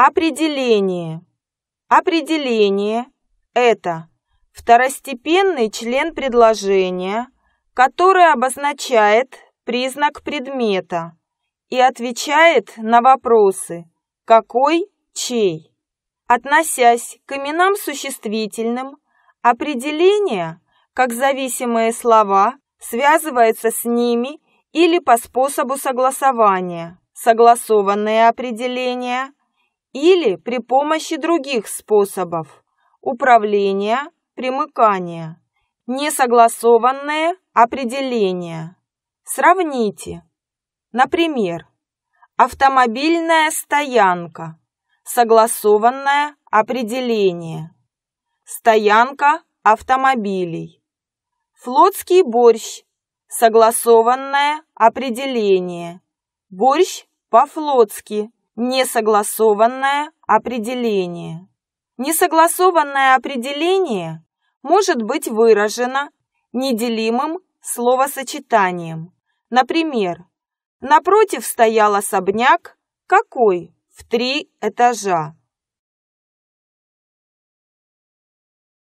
Определение. Определение – это второстепенный член предложения, который обозначает признак предмета и отвечает на вопросы «какой?», «чей?». Относясь к именам существительным, определение, как зависимые слова, связывается с ними или по способу согласования. Согласованные определения – или при помощи других способов управления, примыкания, несогласованное определение. Сравните. Например, автомобильная стоянка, согласованное определение, стоянка автомобилей, флотский борщ, согласованное определение, борщ по-флотски, Несогласованное определение. Несогласованное определение может быть выражено неделимым словосочетанием. Например, напротив стоял особняк, какой в три этажа.